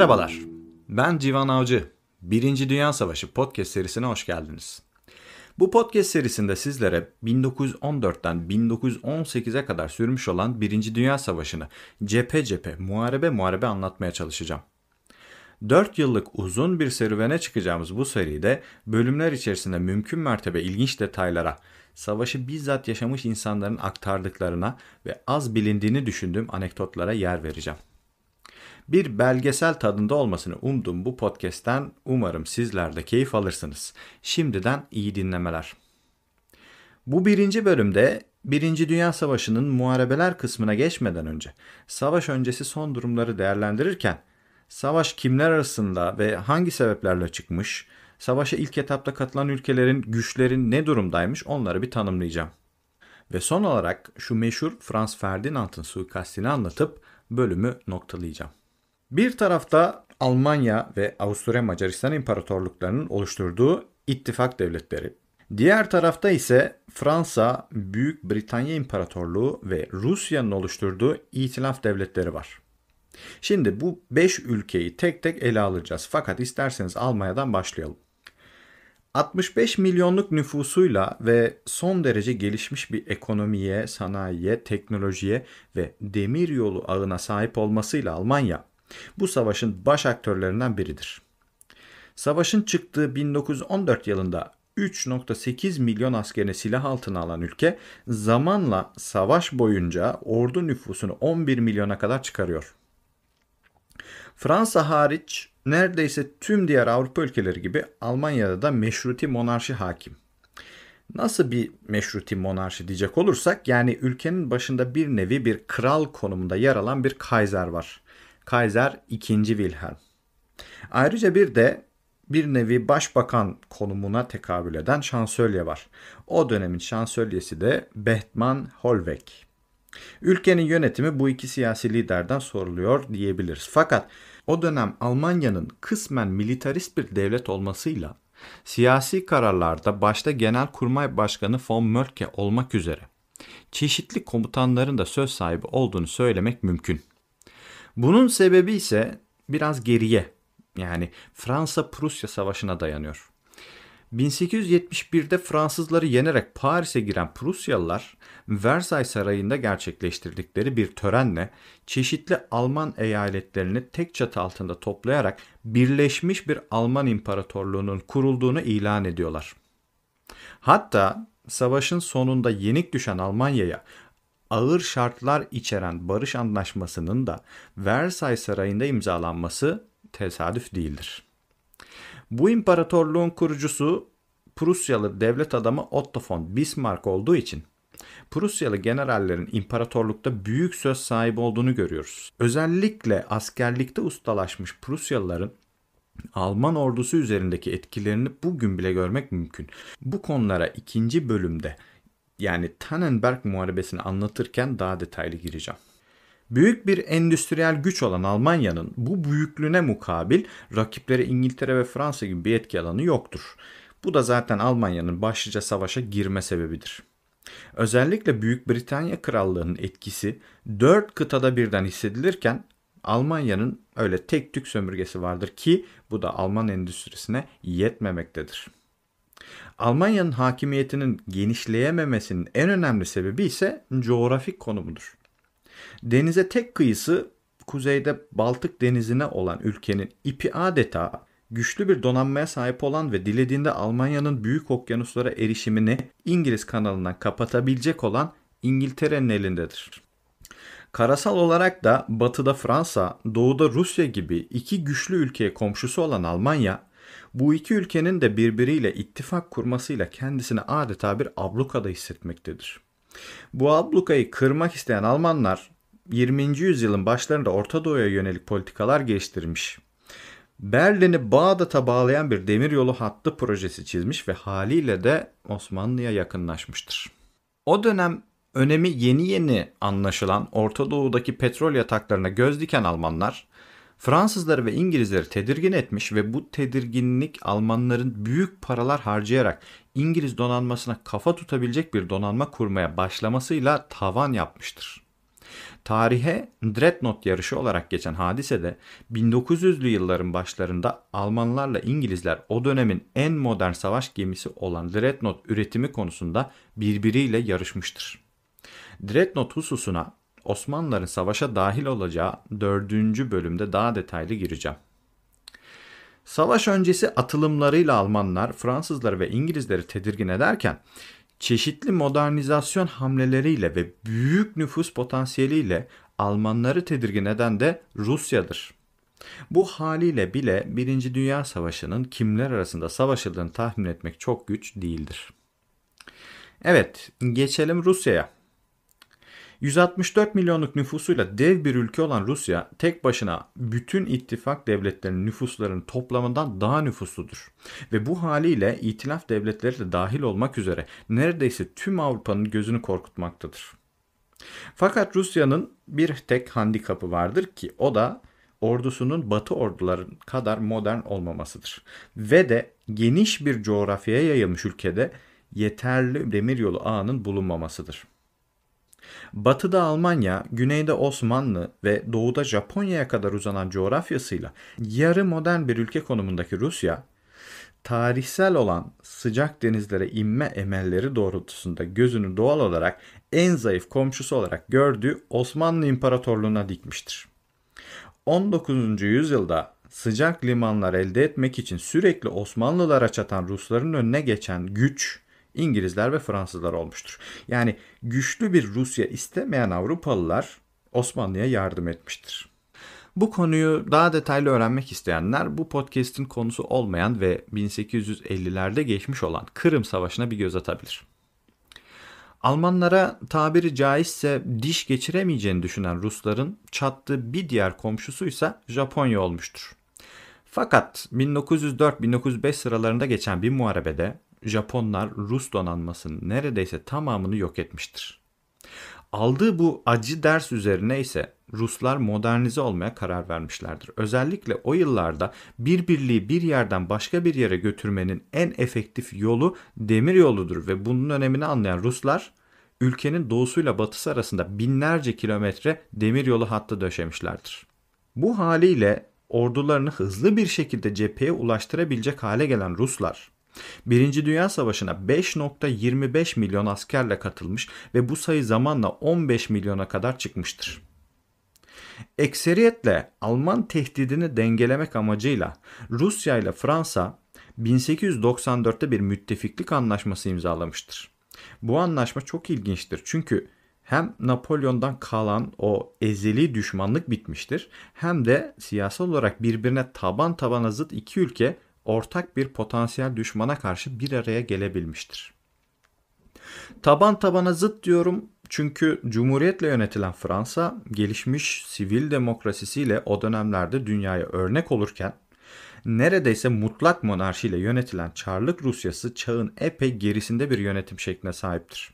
Merhabalar, ben Civan Avcı. Birinci Dünya Savaşı podcast serisine hoş geldiniz. Bu podcast serisinde sizlere 1914'ten 1918'e kadar sürmüş olan Birinci Dünya Savaşı'nı cephe cephe, muharebe muharebe anlatmaya çalışacağım. 4 yıllık uzun bir serüvene çıkacağımız bu seride bölümler içerisinde mümkün mertebe ilginç detaylara, savaşı bizzat yaşamış insanların aktardıklarına ve az bilindiğini düşündüğüm anekdotlara yer vereceğim. Bir belgesel tadında olmasını umdum bu podcast'ten. Umarım sizler de keyif alırsınız. Şimdiden iyi dinlemeler. Bu birinci bölümde Birinci Dünya Savaşı'nın muharebeler kısmına geçmeden önce savaş öncesi son durumları değerlendirirken savaş kimler arasında ve hangi sebeplerle çıkmış, savaşa ilk etapta katılan ülkelerin, güçlerin ne durumdaymış onları bir tanımlayacağım. Ve son olarak şu meşhur Franz Ferdinand'ın suikastini anlatıp bölümü noktalayacağım. Bir tarafta Almanya ve Avusturya Macaristan İmparatorluklarının oluşturduğu ittifak devletleri. Diğer tarafta ise Fransa, Büyük Britanya İmparatorluğu ve Rusya'nın oluşturduğu itilaf devletleri var. Şimdi bu 5 ülkeyi tek tek ele alacağız. Fakat isterseniz Almanya'dan başlayalım. 65 milyonluk nüfusuyla ve son derece gelişmiş bir ekonomiye, sanayiye, teknolojiye ve demir yolu ağına sahip olmasıyla Almanya bu savaşın baş aktörlerinden biridir. Savaşın çıktığı 1914 yılında 3.8 milyon askerini silah altına alan ülke zamanla savaş boyunca ordu nüfusunu 11 milyona kadar çıkarıyor. Fransa hariç neredeyse tüm diğer Avrupa ülkeleri gibi Almanya'da da meşruti monarşi hakim. Nasıl bir meşruti monarşi diyecek olursak yani ülkenin başında bir nevi bir kral konumunda yer alan bir kaiser var. Kaiser II. Wilhelm. Ayrıca bir de bir nevi başbakan konumuna tekabül eden şansölye var. O dönemin şansölyesi de Behtman Holweg. Ülkenin yönetimi bu iki siyasi liderden soruluyor diyebiliriz. Fakat o dönem Almanya'nın kısmen militarist bir devlet olmasıyla siyasi kararlarda başta Genelkurmay Başkanı von Mölke olmak üzere çeşitli komutanların da söz sahibi olduğunu söylemek mümkün. Bunun sebebi ise biraz geriye yani Fransa-Prusya Savaşı'na dayanıyor. 1871'de Fransızları yenerek Paris'e giren Prusyalılar Versay Sarayı'nda gerçekleştirdikleri bir törenle çeşitli Alman eyaletlerini tek çatı altında toplayarak birleşmiş bir Alman imparatorluğunun kurulduğunu ilan ediyorlar. Hatta savaşın sonunda yenik düşen Almanya'ya ağır şartlar içeren barış anlaşmasının da Versay Sarayı'nda imzalanması tesadüf değildir. Bu imparatorluğun kurucusu Prusyalı devlet adamı Otto von Bismarck olduğu için Prusyalı generallerin imparatorlukta büyük söz sahibi olduğunu görüyoruz. Özellikle askerlikte ustalaşmış Prusyalıların Alman ordusu üzerindeki etkilerini bugün bile görmek mümkün. Bu konulara ikinci bölümde yani Tannenberg Muharebesini anlatırken daha detaylı gireceğim. Büyük bir endüstriyel güç olan Almanya'nın bu büyüklüğüne mukabil rakiplere İngiltere ve Fransa gibi bir etki alanı yoktur. Bu da zaten Almanya'nın başlıca savaşa girme sebebidir. Özellikle Büyük Britanya Krallığı'nın etkisi dört kıtada birden hissedilirken Almanya'nın öyle tek tük sömürgesi vardır ki bu da Alman endüstrisine yetmemektedir. Almanya'nın hakimiyetinin genişleyememesinin en önemli sebebi ise coğrafik konumudur. Denize tek kıyısı kuzeyde Baltık denizine olan ülkenin ipi adeta güçlü bir donanmaya sahip olan ve dilediğinde Almanya'nın büyük okyanuslara erişimini İngiliz kanalından kapatabilecek olan İngiltere'nin elindedir. Karasal olarak da batıda Fransa, doğuda Rusya gibi iki güçlü ülkeye komşusu olan Almanya bu iki ülkenin de birbiriyle ittifak kurmasıyla kendisini adeta bir ablukada hissetmektedir. Bu ablukayı kırmak isteyen Almanlar 20. yüzyılın başlarında Orta Doğu'ya yönelik politikalar geliştirmiş. Berlin'i Bağdat'a bağlayan bir demiryolu hattı projesi çizmiş ve haliyle de Osmanlı'ya yakınlaşmıştır. O dönem önemi yeni yeni anlaşılan Orta Doğu'daki petrol yataklarına göz diken Almanlar Fransızları ve İngilizleri tedirgin etmiş ve bu tedirginlik Almanların büyük paralar harcayarak İngiliz donanmasına kafa tutabilecek bir donanma kurmaya başlamasıyla tavan yapmıştır. Tarihe Dreadnought yarışı olarak geçen hadise de 1900'lü yılların başlarında Almanlarla İngilizler o dönemin en modern savaş gemisi olan Dreadnought üretimi konusunda birbiriyle yarışmıştır. Dreadnought hususuna Osmanlıların savaşa dahil olacağı dördüncü bölümde daha detaylı gireceğim. Savaş öncesi atılımlarıyla Almanlar Fransızları ve İngilizleri tedirgin ederken çeşitli modernizasyon hamleleriyle ve büyük nüfus potansiyeliyle Almanları tedirgin eden de Rusya'dır. Bu haliyle bile Birinci Dünya Savaşı'nın kimler arasında savaşıldığını tahmin etmek çok güç değildir. Evet, geçelim Rusya'ya. 164 milyonluk nüfusuyla dev bir ülke olan Rusya tek başına bütün ittifak devletlerinin nüfuslarının toplamından daha nüfusludur. Ve bu haliyle itilaf devletleri de dahil olmak üzere neredeyse tüm Avrupa'nın gözünü korkutmaktadır. Fakat Rusya'nın bir tek handikapı vardır ki o da ordusunun batı orduların kadar modern olmamasıdır. Ve de geniş bir coğrafyaya yayılmış ülkede yeterli demiryolu ağının bulunmamasıdır. Batıda Almanya, güneyde Osmanlı ve doğuda Japonya'ya kadar uzanan coğrafyasıyla yarı modern bir ülke konumundaki Rusya, tarihsel olan sıcak denizlere inme emelleri doğrultusunda gözünü doğal olarak en zayıf komşusu olarak gördüğü Osmanlı İmparatorluğu'na dikmiştir. 19. yüzyılda sıcak limanlar elde etmek için sürekli Osmanlılara çatan Rusların önüne geçen güç İngilizler ve Fransızlar olmuştur. Yani güçlü bir Rusya istemeyen Avrupalılar Osmanlı'ya yardım etmiştir. Bu konuyu daha detaylı öğrenmek isteyenler bu podcast'in konusu olmayan ve 1850'lerde geçmiş olan Kırım Savaşı'na bir göz atabilir. Almanlara tabiri caizse diş geçiremeyeceğini düşünen Rusların çattığı bir diğer komşusu ise Japonya olmuştur. Fakat 1904-1905 sıralarında geçen bir muharebede Japonlar Rus donanmasının neredeyse tamamını yok etmiştir. Aldığı bu acı ders üzerine ise Ruslar modernize olmaya karar vermişlerdir. Özellikle o yıllarda bir birliği bir yerden başka bir yere götürmenin en efektif yolu demir yoludur ve bunun önemini anlayan Ruslar ülkenin doğusuyla batısı arasında binlerce kilometre demir yolu hattı döşemişlerdir. Bu haliyle ordularını hızlı bir şekilde cepheye ulaştırabilecek hale gelen Ruslar Birinci Dünya Savaşı'na 5.25 milyon askerle katılmış ve bu sayı zamanla 15 milyona kadar çıkmıştır. Ekseriyetle Alman tehdidini dengelemek amacıyla Rusya ile Fransa 1894'te bir müttefiklik anlaşması imzalamıştır. Bu anlaşma çok ilginçtir çünkü hem Napolyon'dan kalan o ezeli düşmanlık bitmiştir hem de siyasi olarak birbirine taban tabana zıt iki ülke ortak bir potansiyel düşmana karşı bir araya gelebilmiştir. Taban tabana zıt diyorum çünkü cumhuriyetle yönetilen Fransa gelişmiş sivil demokrasisiyle o dönemlerde dünyaya örnek olurken neredeyse mutlak monarşiyle yönetilen Çarlık Rusyası çağın epey gerisinde bir yönetim şekline sahiptir.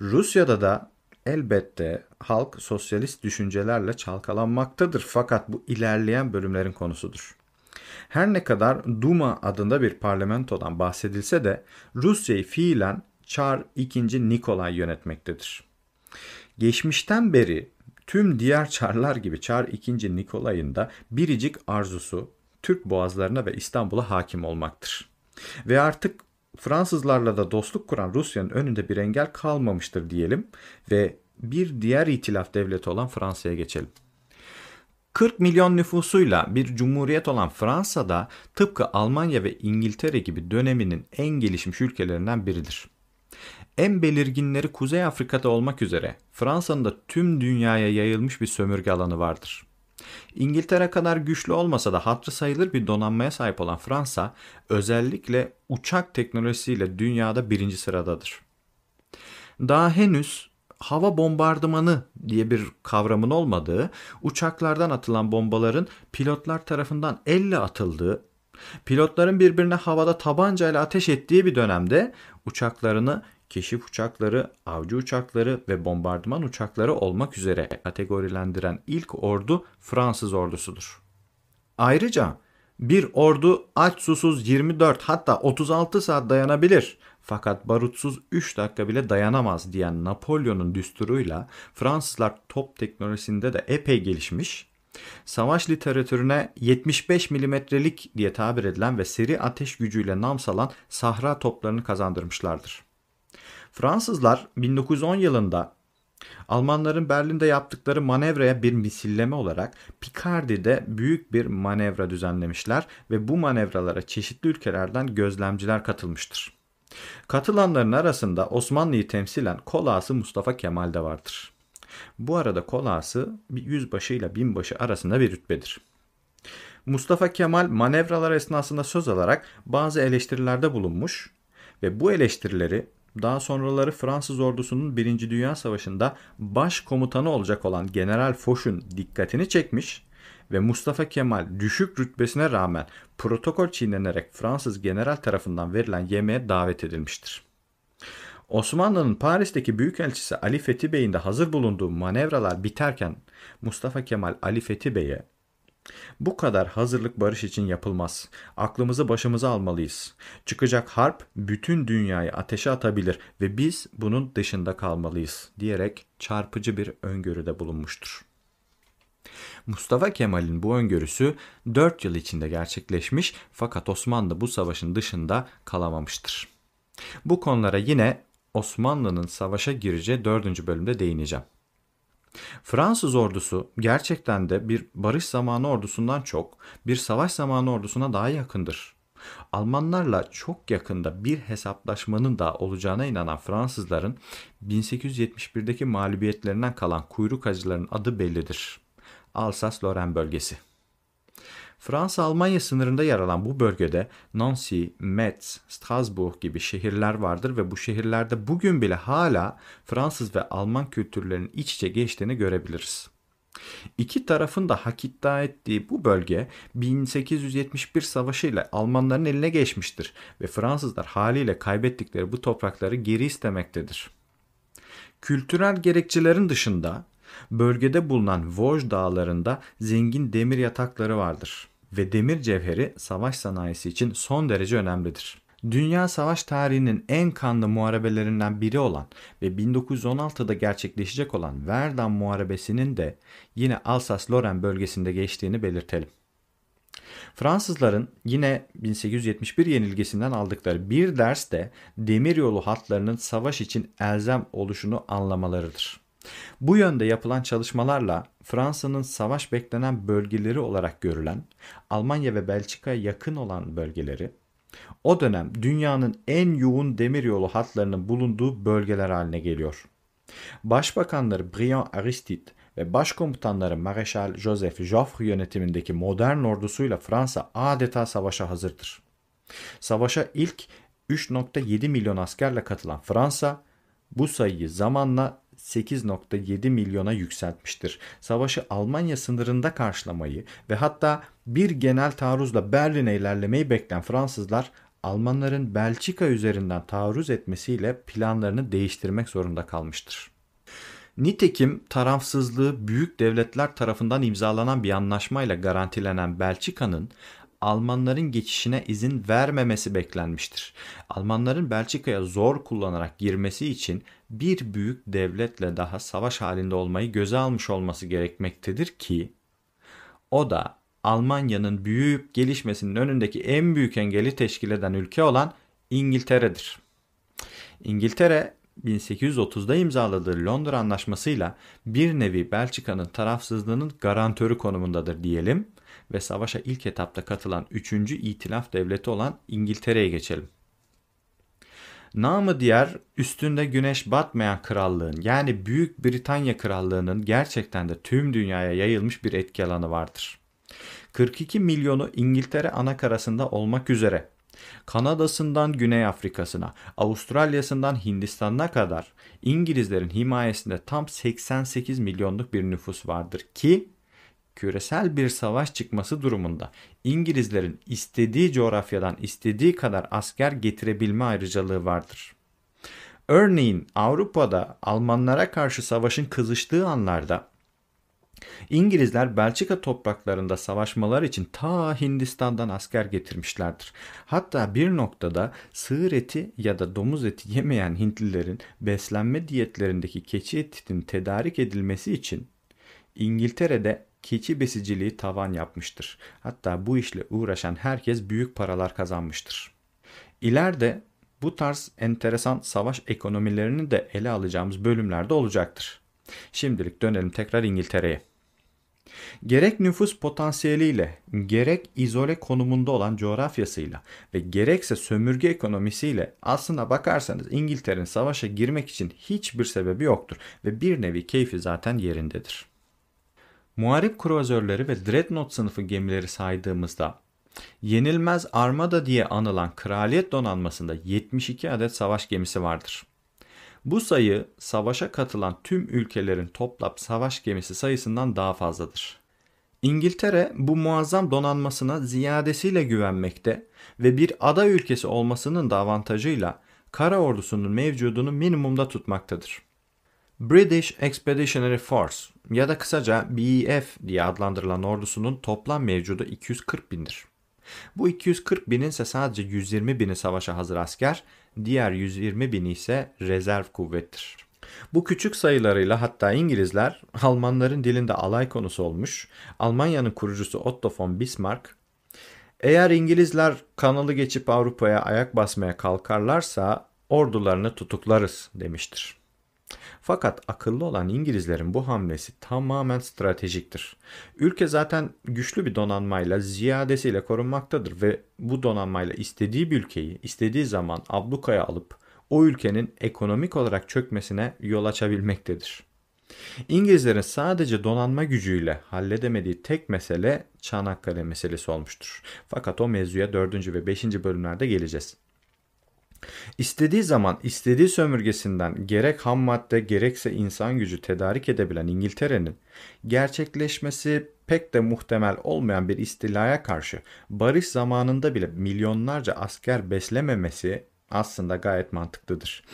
Rusya'da da elbette halk sosyalist düşüncelerle çalkalanmaktadır fakat bu ilerleyen bölümlerin konusudur. Her ne kadar Duma adında bir parlamentodan bahsedilse de Rusya'yı fiilen Çar II. Nikolay yönetmektedir. Geçmişten beri tüm diğer çarlar gibi Çar II. Nikolay'ın da biricik arzusu Türk boğazlarına ve İstanbul'a hakim olmaktır. Ve artık Fransızlarla da dostluk kuran Rusya'nın önünde bir engel kalmamıştır diyelim ve bir diğer itilaf devleti olan Fransa'ya geçelim. 40 milyon nüfusuyla bir cumhuriyet olan Fransa'da tıpkı Almanya ve İngiltere gibi döneminin en gelişmiş ülkelerinden biridir. En belirginleri Kuzey Afrika'da olmak üzere Fransa'nın da tüm dünyaya yayılmış bir sömürge alanı vardır. İngiltere kadar güçlü olmasa da hatırı sayılır bir donanmaya sahip olan Fransa özellikle uçak teknolojisiyle dünyada birinci sıradadır. Daha henüz hava bombardımanı diye bir kavramın olmadığı, uçaklardan atılan bombaların pilotlar tarafından elle atıldığı, pilotların birbirine havada tabanca ile ateş ettiği bir dönemde uçaklarını keşif uçakları, avcı uçakları ve bombardıman uçakları olmak üzere kategorilendiren ilk ordu Fransız ordusudur. Ayrıca bir ordu aç susuz 24 hatta 36 saat dayanabilir. Fakat barutsuz 3 dakika bile dayanamaz diyen Napolyon'un düsturuyla Fransızlar top teknolojisinde de epey gelişmiş. Savaş literatürüne 75 milimetrelik diye tabir edilen ve seri ateş gücüyle nam salan sahra toplarını kazandırmışlardır. Fransızlar 1910 yılında Almanların Berlin'de yaptıkları manevraya bir misilleme olarak Picardy'de büyük bir manevra düzenlemişler ve bu manevralara çeşitli ülkelerden gözlemciler katılmıştır. Katılanların arasında Osmanlı'yı temsilen kolası Mustafa Kemal de vardır. Bu arada kolası bir yüzbaşı ile binbaşı arasında bir rütbedir. Mustafa Kemal manevralar esnasında söz alarak bazı eleştirilerde bulunmuş ve bu eleştirileri daha sonraları Fransız ordusunun 1. Dünya Savaşı'nda baş komutanı olacak olan General Foch'un dikkatini çekmiş ve Mustafa Kemal düşük rütbesine rağmen protokol çiğnenerek Fransız general tarafından verilen yemeğe davet edilmiştir. Osmanlı'nın Paris'teki büyükelçisi Ali Fethi Bey'in de hazır bulunduğu manevralar biterken Mustafa Kemal Ali Fethi Bey'e bu kadar hazırlık barış için yapılmaz. Aklımızı başımıza almalıyız. Çıkacak harp bütün dünyayı ateşe atabilir ve biz bunun dışında kalmalıyız diyerek çarpıcı bir öngörüde bulunmuştur. Mustafa Kemal'in bu öngörüsü 4 yıl içinde gerçekleşmiş fakat Osmanlı bu savaşın dışında kalamamıştır. Bu konulara yine Osmanlı'nın savaşa gireceği 4. bölümde değineceğim. Fransız ordusu gerçekten de bir barış zamanı ordusundan çok bir savaş zamanı ordusuna daha yakındır. Almanlarla çok yakında bir hesaplaşmanın da olacağına inanan Fransızların 1871'deki mağlubiyetlerinden kalan kuyruk acılarının adı bellidir. Alsas-Lorraine bölgesi. Fransa-Almanya sınırında yer alan bu bölgede Nancy, Metz, Strasbourg gibi şehirler vardır ve bu şehirlerde bugün bile hala Fransız ve Alman kültürlerinin iç içe geçtiğini görebiliriz. İki tarafın da hak iddia ettiği bu bölge 1871 savaşıyla Almanların eline geçmiştir ve Fransızlar haliyle kaybettikleri bu toprakları geri istemektedir. Kültürel gerekçelerin dışında Bölgede bulunan Vosj dağlarında zengin demir yatakları vardır ve demir cevheri savaş sanayisi için son derece önemlidir. Dünya savaş tarihinin en kanlı muharebelerinden biri olan ve 1916'da gerçekleşecek olan Verdun Muharebesi'nin de yine Alsas-Loren bölgesinde geçtiğini belirtelim. Fransızların yine 1871 yenilgisinden aldıkları bir ders de demiryolu hatlarının savaş için elzem oluşunu anlamalarıdır. Bu yönde yapılan çalışmalarla Fransa'nın savaş beklenen bölgeleri olarak görülen Almanya ve Belçika'ya yakın olan bölgeleri o dönem dünyanın en yoğun demiryolu hatlarının bulunduğu bölgeler haline geliyor. Başbakanları Brian Aristide ve başkomutanları Mareşal Joseph Joffre yönetimindeki modern ordusuyla Fransa adeta savaşa hazırdır. Savaşa ilk 3.7 milyon askerle katılan Fransa bu sayıyı zamanla 8.7 milyona yükseltmiştir. Savaşı Almanya sınırında karşılamayı ve hatta bir genel taarruzla Berlin'e ilerlemeyi bekleyen Fransızlar Almanların Belçika üzerinden taarruz etmesiyle planlarını değiştirmek zorunda kalmıştır. Nitekim tarafsızlığı büyük devletler tarafından imzalanan bir anlaşmayla garantilenen Belçika'nın Almanların geçişine izin vermemesi beklenmiştir. Almanların Belçika'ya zor kullanarak girmesi için bir büyük devletle daha savaş halinde olmayı göze almış olması gerekmektedir ki o da Almanya'nın büyüyüp gelişmesinin önündeki en büyük engeli teşkil eden ülke olan İngiltere'dir. İngiltere 1830'da imzaladığı Londra Anlaşması'yla bir nevi Belçika'nın tarafsızlığının garantörü konumundadır diyelim ve savaşa ilk etapta katılan 3. İtilaf devleti olan İngiltere'ye geçelim. Namı diğer üstünde güneş batmayan krallığın yani Büyük Britanya krallığının gerçekten de tüm dünyaya yayılmış bir etki alanı vardır. 42 milyonu İngiltere anakarasında olmak üzere Kanada'sından Güney Afrika'sına, Avustralya'sından Hindistan'a kadar İngilizlerin himayesinde tam 88 milyonluk bir nüfus vardır ki küresel bir savaş çıkması durumunda İngilizlerin istediği coğrafyadan istediği kadar asker getirebilme ayrıcalığı vardır. Örneğin Avrupa'da Almanlara karşı savaşın kızıştığı anlarda İngilizler Belçika topraklarında savaşmalar için ta Hindistan'dan asker getirmişlerdir. Hatta bir noktada sığır eti ya da domuz eti yemeyen Hintlilerin beslenme diyetlerindeki keçi etinin tedarik edilmesi için İngiltere'de keçi besiciliği tavan yapmıştır. Hatta bu işle uğraşan herkes büyük paralar kazanmıştır. İleride bu tarz enteresan savaş ekonomilerini de ele alacağımız bölümlerde olacaktır. Şimdilik dönelim tekrar İngiltere'ye. Gerek nüfus potansiyeliyle, gerek izole konumunda olan coğrafyasıyla ve gerekse sömürge ekonomisiyle aslında bakarsanız İngiltere'nin savaşa girmek için hiçbir sebebi yoktur ve bir nevi keyfi zaten yerindedir. Muharip kruvazörleri ve Dreadnought sınıfı gemileri saydığımızda yenilmez armada diye anılan kraliyet donanmasında 72 adet savaş gemisi vardır. Bu sayı savaşa katılan tüm ülkelerin toplam savaş gemisi sayısından daha fazladır. İngiltere bu muazzam donanmasına ziyadesiyle güvenmekte ve bir ada ülkesi olmasının da avantajıyla kara ordusunun mevcudunu minimumda tutmaktadır. British Expeditionary Force ya da kısaca BEF diye adlandırılan ordusunun toplam mevcudu 240 bindir. Bu 240 binin ise sadece 120 bini savaşa hazır asker, diğer 120 bini ise rezerv kuvvettir. Bu küçük sayılarıyla hatta İngilizler Almanların dilinde alay konusu olmuş. Almanya'nın kurucusu Otto von Bismarck eğer İngilizler kanalı geçip Avrupa'ya ayak basmaya kalkarlarsa ordularını tutuklarız demiştir. Fakat akıllı olan İngilizlerin bu hamlesi tamamen stratejiktir. Ülke zaten güçlü bir donanmayla ziyadesiyle korunmaktadır ve bu donanmayla istediği bir ülkeyi istediği zaman ablukaya alıp o ülkenin ekonomik olarak çökmesine yol açabilmektedir. İngilizlerin sadece donanma gücüyle halledemediği tek mesele Çanakkale meselesi olmuştur. Fakat o mevzuya 4. ve 5. bölümlerde geleceğiz. İstediği zaman istediği sömürgesinden gerek ham madde gerekse insan gücü tedarik edebilen İngiltere'nin gerçekleşmesi pek de muhtemel olmayan bir istilaya karşı barış zamanında bile milyonlarca asker beslememesi aslında gayet mantıklıdır.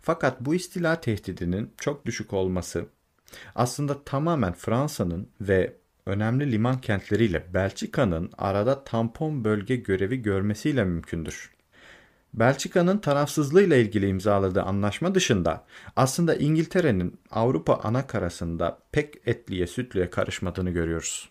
Fakat bu istila tehdidinin çok düşük olması aslında tamamen Fransa'nın ve önemli liman kentleriyle Belçika'nın arada tampon bölge görevi görmesiyle mümkündür. Belçika'nın tarafsızlığıyla ilgili imzaladığı anlaşma dışında aslında İngiltere'nin Avrupa ana karasında pek etliye sütlüye karışmadığını görüyoruz.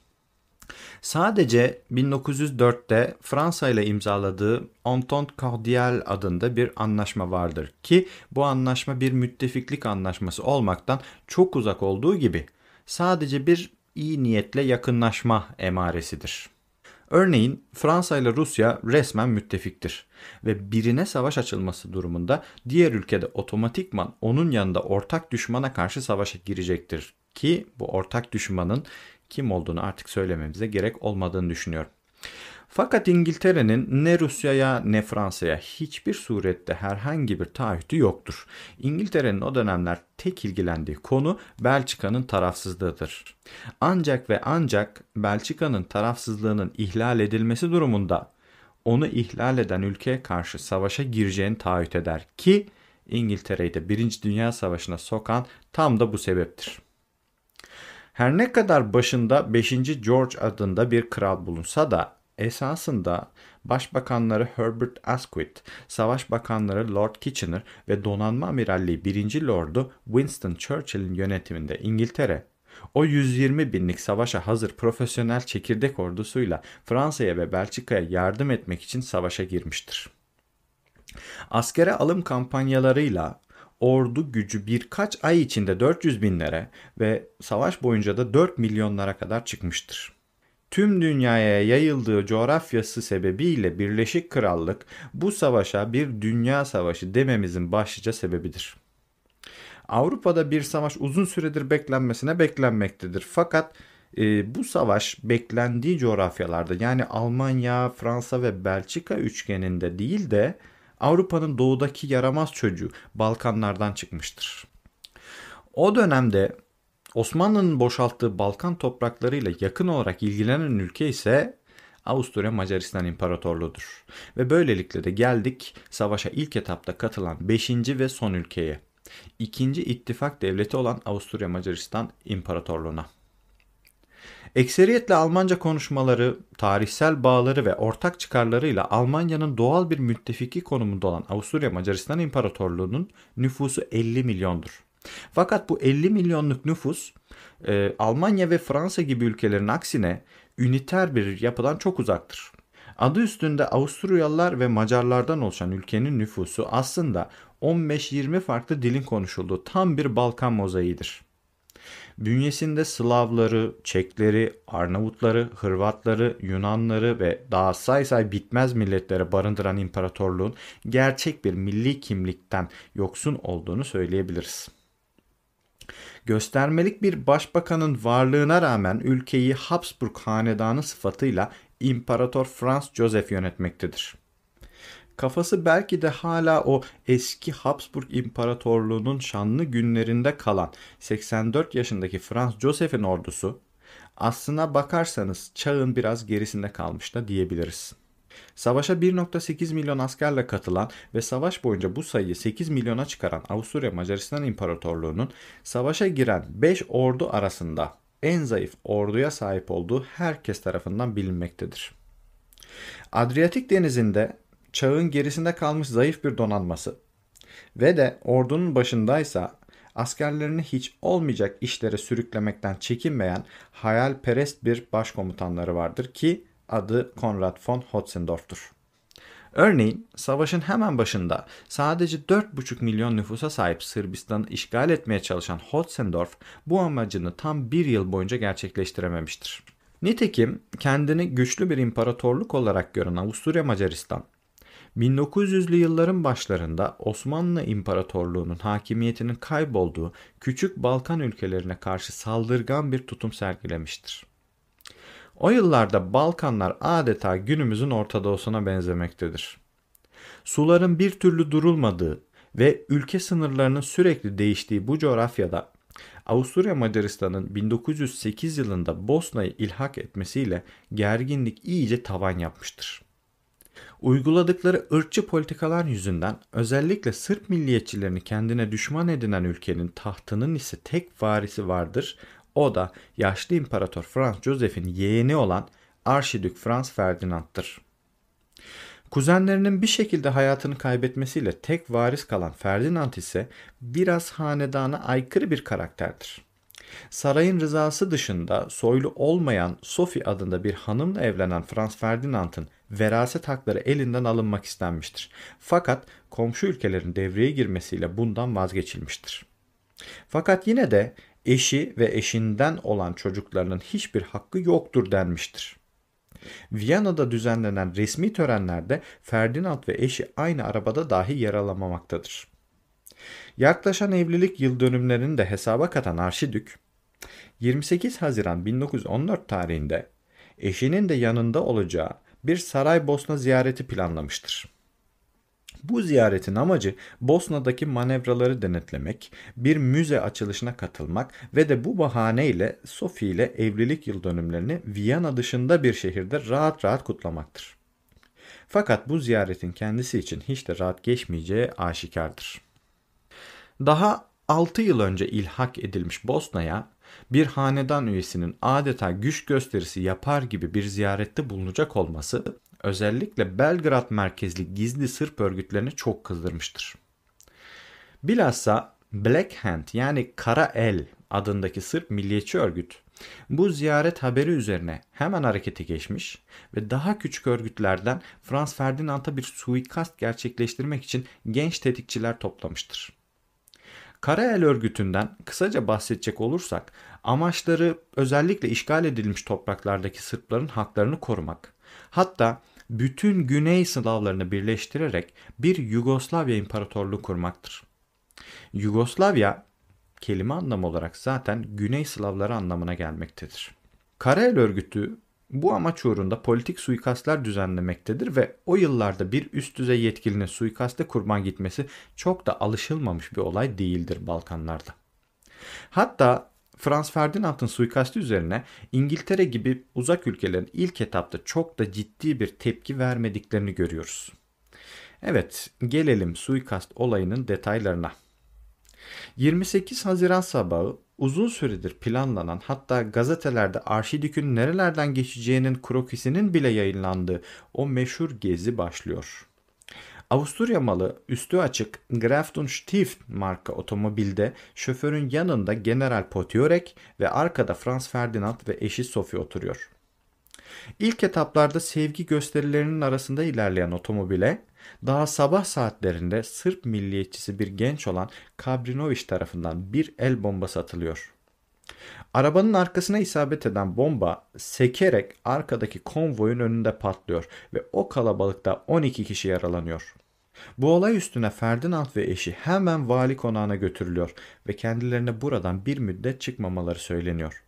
Sadece 1904'te Fransa ile imzaladığı Entente Cordiale adında bir anlaşma vardır ki bu anlaşma bir müttefiklik anlaşması olmaktan çok uzak olduğu gibi sadece bir iyi niyetle yakınlaşma emaresidir. Örneğin Fransa ile Rusya resmen müttefiktir ve birine savaş açılması durumunda diğer ülkede otomatikman onun yanında ortak düşmana karşı savaşa girecektir ki bu ortak düşmanın kim olduğunu artık söylememize gerek olmadığını düşünüyorum. Fakat İngiltere'nin ne Rusya'ya ne Fransa'ya hiçbir surette herhangi bir taahhütü yoktur. İngiltere'nin o dönemler tek ilgilendiği konu Belçika'nın tarafsızlığıdır. Ancak ve ancak Belçika'nın tarafsızlığının ihlal edilmesi durumunda onu ihlal eden ülkeye karşı savaşa gireceğini taahhüt eder ki İngiltere'yi de 1. Dünya Savaşı'na sokan tam da bu sebeptir. Her ne kadar başında 5. George adında bir kral bulunsa da Esasında Başbakanları Herbert Asquith, Savaş Bakanları Lord Kitchener ve Donanma Amiralliği 1. Lord'u Winston Churchill'in yönetiminde İngiltere o 120 binlik savaşa hazır profesyonel çekirdek ordusuyla Fransa'ya ve Belçika'ya yardım etmek için savaşa girmiştir. Askere alım kampanyalarıyla ordu gücü birkaç ay içinde 400 binlere ve savaş boyunca da 4 milyonlara kadar çıkmıştır tüm dünyaya yayıldığı coğrafyası sebebiyle Birleşik Krallık bu savaşa bir dünya savaşı dememizin başlıca sebebidir. Avrupa'da bir savaş uzun süredir beklenmesine beklenmektedir. Fakat e, bu savaş beklendiği coğrafyalarda yani Almanya, Fransa ve Belçika üçgeninde değil de Avrupa'nın doğudaki yaramaz çocuğu Balkanlardan çıkmıştır. O dönemde Osmanlı'nın boşalttığı Balkan topraklarıyla yakın olarak ilgilenen ülke ise Avusturya Macaristan İmparatorluğu'dur. Ve böylelikle de geldik savaşa ilk etapta katılan 5. ve son ülkeye. İkinci ittifak devleti olan Avusturya Macaristan İmparatorluğu'na. Ekseriyetle Almanca konuşmaları, tarihsel bağları ve ortak çıkarlarıyla Almanya'nın doğal bir müttefiki konumunda olan Avusturya Macaristan İmparatorluğu'nun nüfusu 50 milyondur. Fakat bu 50 milyonluk nüfus e, Almanya ve Fransa gibi ülkelerin aksine üniter bir yapıdan çok uzaktır. Adı üstünde Avusturyalılar ve Macarlardan oluşan ülkenin nüfusu aslında 15-20 farklı dilin konuşulduğu tam bir Balkan mozaiğidir. Bünyesinde Slavları, Çekleri, Arnavutları, Hırvatları, Yunanları ve daha say say bitmez milletlere barındıran imparatorluğun gerçek bir milli kimlikten yoksun olduğunu söyleyebiliriz. Göstermelik bir başbakanın varlığına rağmen ülkeyi Habsburg hanedanı sıfatıyla İmparator Franz Joseph yönetmektedir. Kafası belki de hala o eski Habsburg İmparatorluğu'nun şanlı günlerinde kalan 84 yaşındaki Franz Joseph'in ordusu aslına bakarsanız çağın biraz gerisinde kalmış da diyebiliriz. Savaşa 1.8 milyon askerle katılan ve savaş boyunca bu sayıyı 8 milyona çıkaran Avusturya Macaristan İmparatorluğu'nun savaşa giren 5 ordu arasında en zayıf orduya sahip olduğu herkes tarafından bilinmektedir. Adriyatik denizinde çağın gerisinde kalmış zayıf bir donanması ve de ordunun başındaysa askerlerini hiç olmayacak işlere sürüklemekten çekinmeyen hayalperest bir başkomutanları vardır ki adı Konrad von Hotzendorf'tur. Örneğin savaşın hemen başında sadece 4,5 milyon nüfusa sahip Sırbistan'ı işgal etmeye çalışan Hotzendorf bu amacını tam bir yıl boyunca gerçekleştirememiştir. Nitekim kendini güçlü bir imparatorluk olarak gören Avusturya Macaristan 1900'lü yılların başlarında Osmanlı İmparatorluğu'nun hakimiyetinin kaybolduğu küçük Balkan ülkelerine karşı saldırgan bir tutum sergilemiştir. O yıllarda Balkanlar adeta günümüzün Orta Doğu'suna benzemektedir. Suların bir türlü durulmadığı ve ülke sınırlarının sürekli değiştiği bu coğrafyada Avusturya Macaristan'ın 1908 yılında Bosna'yı ilhak etmesiyle gerginlik iyice tavan yapmıştır. Uyguladıkları ırkçı politikalar yüzünden özellikle Sırp milliyetçilerini kendine düşman edinen ülkenin tahtının ise tek varisi vardır o da yaşlı imparator Franz Joseph'in yeğeni olan Arşidük Franz Ferdinand'tır. Kuzenlerinin bir şekilde hayatını kaybetmesiyle tek varis kalan Ferdinand ise biraz hanedana aykırı bir karakterdir. Sarayın rızası dışında soylu olmayan Sophie adında bir hanımla evlenen Frans Ferdinand'ın veraset hakları elinden alınmak istenmiştir. Fakat komşu ülkelerin devreye girmesiyle bundan vazgeçilmiştir. Fakat yine de eşi ve eşinden olan çocuklarının hiçbir hakkı yoktur denmiştir. Viyana'da düzenlenen resmi törenlerde Ferdinand ve eşi aynı arabada dahi yer alamamaktadır. Yaklaşan evlilik yıl dönümlerini de hesaba katan Arşidük, 28 Haziran 1914 tarihinde eşinin de yanında olacağı bir saray Bosna ziyareti planlamıştır. Bu ziyaretin amacı Bosna'daki manevraları denetlemek, bir müze açılışına katılmak ve de bu bahaneyle Sophie ile evlilik yıl dönümlerini Viyana dışında bir şehirde rahat rahat kutlamaktır. Fakat bu ziyaretin kendisi için hiç de rahat geçmeyeceği aşikardır. Daha 6 yıl önce ilhak edilmiş Bosna'ya bir hanedan üyesinin adeta güç gösterisi yapar gibi bir ziyarette bulunacak olması özellikle Belgrad merkezli gizli Sırp örgütlerini çok kızdırmıştır. Bilhassa Black Hand yani Kara El adındaki Sırp milliyetçi örgüt bu ziyaret haberi üzerine hemen harekete geçmiş ve daha küçük örgütlerden Frans Ferdinand'a bir suikast gerçekleştirmek için genç tetikçiler toplamıştır. Kara El örgütünden kısaca bahsedecek olursak amaçları özellikle işgal edilmiş topraklardaki Sırpların haklarını korumak. Hatta bütün Güney Slavlarını birleştirerek bir Yugoslavya İmparatorluğu kurmaktır. Yugoslavya kelime anlamı olarak zaten Güney Slavları anlamına gelmektedir. Karayel örgütü bu amaç uğrunda politik suikastlar düzenlemektedir ve o yıllarda bir üst düzey yetkilinin suikaste kurban gitmesi çok da alışılmamış bir olay değildir Balkanlarda. Hatta Frans Ferdinand'ın suikastı üzerine İngiltere gibi uzak ülkelerin ilk etapta çok da ciddi bir tepki vermediklerini görüyoruz. Evet, gelelim suikast olayının detaylarına. 28 Haziran sabahı uzun süredir planlanan hatta gazetelerde Arşidük'ün nerelerden geçeceğinin krokisinin bile yayınlandığı o meşhur gezi başlıyor. Avusturya malı üstü açık Grafenstift marka otomobilde şoförün yanında General Potiorek ve arkada Franz Ferdinand ve eşi Sophie oturuyor. İlk etaplarda sevgi gösterilerinin arasında ilerleyen otomobile daha sabah saatlerinde Sırp milliyetçisi bir genç olan Kabrinoviç tarafından bir el bombası atılıyor. Arabanın arkasına isabet eden bomba sekerek arkadaki konvoyun önünde patlıyor ve o kalabalıkta 12 kişi yaralanıyor. Bu olay üstüne Ferdinand ve eşi hemen vali konağına götürülüyor ve kendilerine buradan bir müddet çıkmamaları söyleniyor.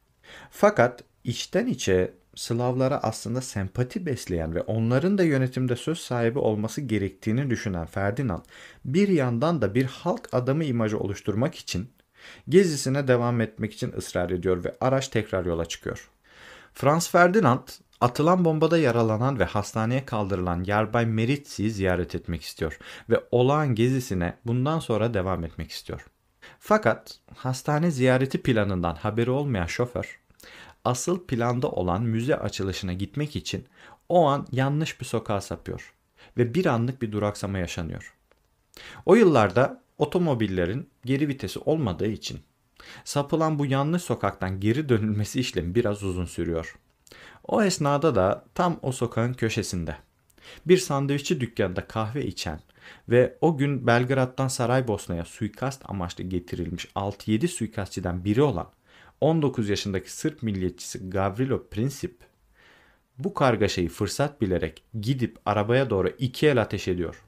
Fakat içten içe Slavlara aslında sempati besleyen ve onların da yönetimde söz sahibi olması gerektiğini düşünen Ferdinand, bir yandan da bir halk adamı imajı oluşturmak için gezisine devam etmek için ısrar ediyor ve araç tekrar yola çıkıyor. Franz Ferdinand atılan bombada yaralanan ve hastaneye kaldırılan Yerbay Meritzi'yi ziyaret etmek istiyor ve olağan gezisine bundan sonra devam etmek istiyor. Fakat hastane ziyareti planından haberi olmayan şoför asıl planda olan müze açılışına gitmek için o an yanlış bir sokağa sapıyor ve bir anlık bir duraksama yaşanıyor. O yıllarda Otomobillerin geri vitesi olmadığı için sapılan bu yanlış sokaktan geri dönülmesi işlemi biraz uzun sürüyor. O esnada da tam o sokağın köşesinde bir sandviççi dükkanında kahve içen ve o gün Belgrad'dan Saraybosna'ya suikast amaçlı getirilmiş 6-7 suikastçiden biri olan 19 yaşındaki Sırp milliyetçisi Gavrilo Princip bu kargaşayı fırsat bilerek gidip arabaya doğru iki el ateş ediyor.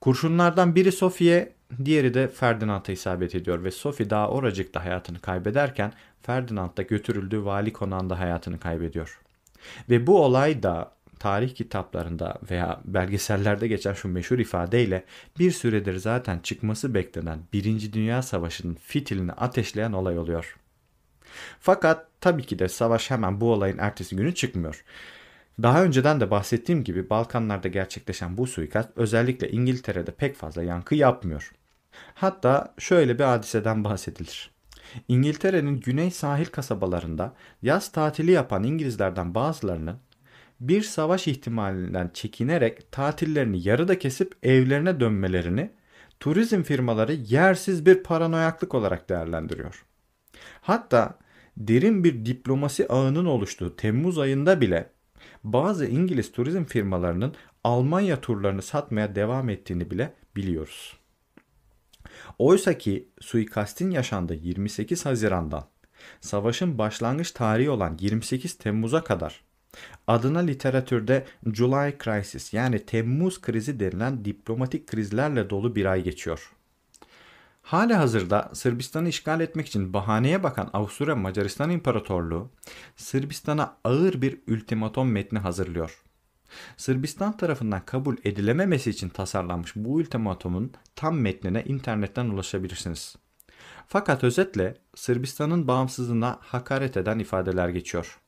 Kurşunlardan biri Sophie'ye, diğeri de Ferdinand'a isabet ediyor ve Sophie daha oracıkta hayatını kaybederken Ferdinand da götürüldüğü vali konağında hayatını kaybediyor. Ve bu olay da tarih kitaplarında veya belgesellerde geçen şu meşhur ifadeyle bir süredir zaten çıkması beklenen Birinci Dünya Savaşı'nın fitilini ateşleyen olay oluyor. Fakat tabii ki de savaş hemen bu olayın ertesi günü çıkmıyor. Daha önceden de bahsettiğim gibi Balkanlarda gerçekleşen bu suikast özellikle İngiltere'de pek fazla yankı yapmıyor. Hatta şöyle bir hadiseden bahsedilir. İngiltere'nin güney sahil kasabalarında yaz tatili yapan İngilizlerden bazılarının bir savaş ihtimalinden çekinerek tatillerini yarıda kesip evlerine dönmelerini turizm firmaları yersiz bir paranoyaklık olarak değerlendiriyor. Hatta derin bir diplomasi ağının oluştuğu Temmuz ayında bile bazı İngiliz turizm firmalarının Almanya turlarını satmaya devam ettiğini bile biliyoruz. Oysa ki suikastin yaşandığı 28 Haziran'dan savaşın başlangıç tarihi olan 28 Temmuz'a kadar adına literatürde July Crisis yani Temmuz krizi denilen diplomatik krizlerle dolu bir ay geçiyor. Hali hazırda Sırbistan'ı işgal etmek için bahaneye bakan Avusturya Macaristan İmparatorluğu Sırbistan'a ağır bir ultimatom metni hazırlıyor. Sırbistan tarafından kabul edilememesi için tasarlanmış bu ultimatomun tam metnine internetten ulaşabilirsiniz. Fakat özetle Sırbistan'ın bağımsızlığına hakaret eden ifadeler geçiyor.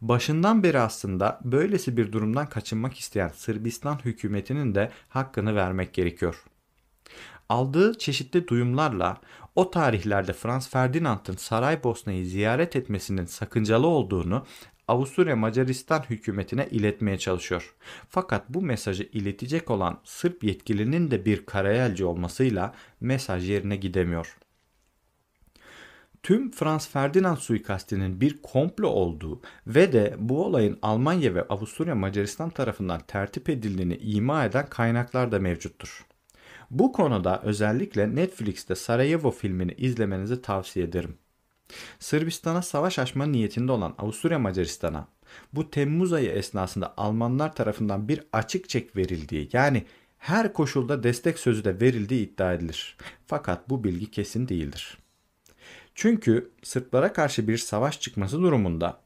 Başından beri aslında böylesi bir durumdan kaçınmak isteyen Sırbistan hükümetinin de hakkını vermek gerekiyor aldığı çeşitli duyumlarla o tarihlerde Frans Ferdinand'ın Saraybosna'yı ziyaret etmesinin sakıncalı olduğunu Avusturya Macaristan hükümetine iletmeye çalışıyor. Fakat bu mesajı iletecek olan Sırp yetkilinin de bir karayelci olmasıyla mesaj yerine gidemiyor. Tüm Frans Ferdinand suikastinin bir komplo olduğu ve de bu olayın Almanya ve Avusturya Macaristan tarafından tertip edildiğini ima eden kaynaklar da mevcuttur. Bu konuda özellikle Netflix'te Sarajevo filmini izlemenizi tavsiye ederim. Sırbistan'a savaş açma niyetinde olan Avusturya Macaristan'a bu Temmuz ayı esnasında Almanlar tarafından bir açık çek verildiği yani her koşulda destek sözü de verildiği iddia edilir. Fakat bu bilgi kesin değildir. Çünkü Sırplara karşı bir savaş çıkması durumunda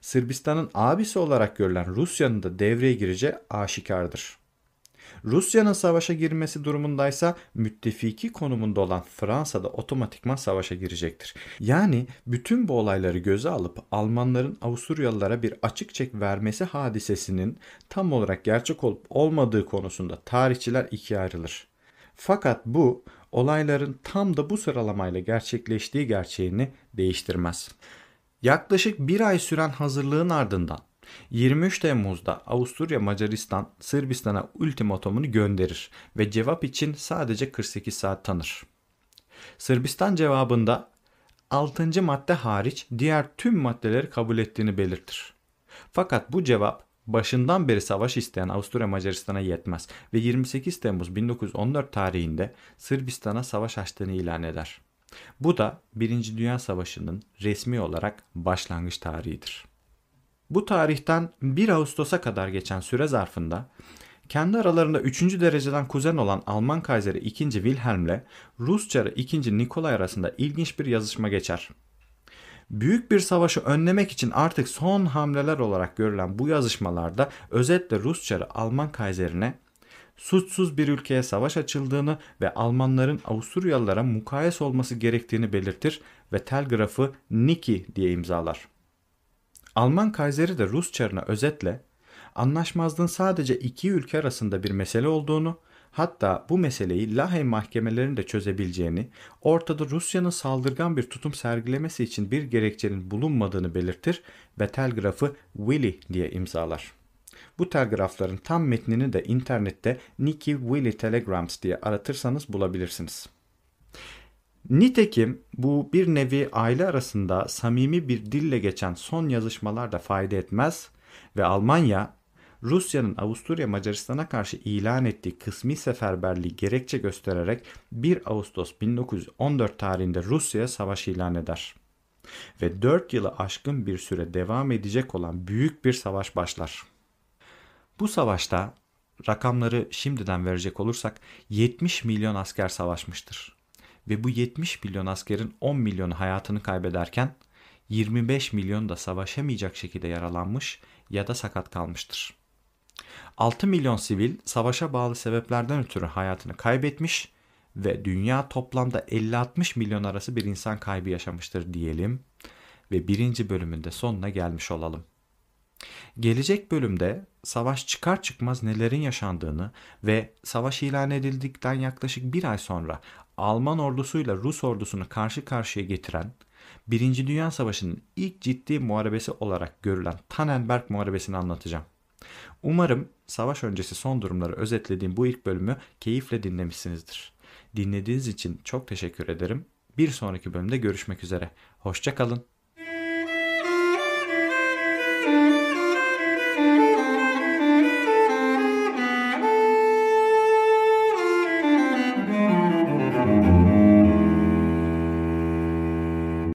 Sırbistan'ın abisi olarak görülen Rusya'nın da devreye gireceği aşikardır. Rusya'nın savaşa girmesi durumundaysa müttefiki konumunda olan Fransa da otomatikman savaşa girecektir. Yani bütün bu olayları göze alıp Almanların Avusturyalılara bir açık çek vermesi hadisesinin tam olarak gerçek olup olmadığı konusunda tarihçiler ikiye ayrılır. Fakat bu olayların tam da bu sıralamayla gerçekleştiği gerçeğini değiştirmez. Yaklaşık bir ay süren hazırlığın ardından 23 Temmuz'da Avusturya Macaristan Sırbistan'a ultimatomunu gönderir ve cevap için sadece 48 saat tanır. Sırbistan cevabında 6. madde hariç diğer tüm maddeleri kabul ettiğini belirtir. Fakat bu cevap başından beri savaş isteyen Avusturya Macaristan'a yetmez ve 28 Temmuz 1914 tarihinde Sırbistan'a savaş açtığını ilan eder. Bu da 1. Dünya Savaşı'nın resmi olarak başlangıç tarihidir. Bu tarihten 1 Ağustos'a kadar geçen süre zarfında kendi aralarında 3. dereceden kuzen olan Alman Kaiseri 2. Wilhelm ile Rus Çarı 2. Nikolay arasında ilginç bir yazışma geçer. Büyük bir savaşı önlemek için artık son hamleler olarak görülen bu yazışmalarda özetle Rus Çarı Alman Kaiseri'ne suçsuz bir ülkeye savaş açıldığını ve Almanların Avusturyalılara mukayes olması gerektiğini belirtir ve telgrafı Niki diye imzalar. Alman Kaiseri de Rus çarına özetle anlaşmazlığın sadece iki ülke arasında bir mesele olduğunu hatta bu meseleyi Lahey mahkemelerinde çözebileceğini, ortada Rusya'nın saldırgan bir tutum sergilemesi için bir gerekçenin bulunmadığını belirtir ve telgrafı Willy diye imzalar. Bu telgrafların tam metnini de internette Nikki Willy Telegrams diye aratırsanız bulabilirsiniz. Nitekim bu bir nevi aile arasında samimi bir dille geçen son yazışmalar da fayda etmez ve Almanya Rusya'nın Avusturya Macaristan'a karşı ilan ettiği kısmi seferberliği gerekçe göstererek 1 Ağustos 1914 tarihinde Rusya'ya savaş ilan eder. Ve 4 yılı aşkın bir süre devam edecek olan büyük bir savaş başlar. Bu savaşta rakamları şimdiden verecek olursak 70 milyon asker savaşmıştır ve bu 70 milyon askerin 10 milyonu hayatını kaybederken 25 milyon da savaşamayacak şekilde yaralanmış ya da sakat kalmıştır. 6 milyon sivil savaşa bağlı sebeplerden ötürü hayatını kaybetmiş ve dünya toplamda 50-60 milyon arası bir insan kaybı yaşamıştır diyelim ve birinci bölümünde sonuna gelmiş olalım. Gelecek bölümde savaş çıkar çıkmaz nelerin yaşandığını ve savaş ilan edildikten yaklaşık bir ay sonra Alman ordusuyla Rus ordusunu karşı karşıya getiren Birinci Dünya Savaşı'nın ilk ciddi muharebesi olarak görülen Tannenberg Muharebesi'ni anlatacağım. Umarım savaş öncesi son durumları özetlediğim bu ilk bölümü keyifle dinlemişsinizdir. Dinlediğiniz için çok teşekkür ederim. Bir sonraki bölümde görüşmek üzere. Hoşçakalın.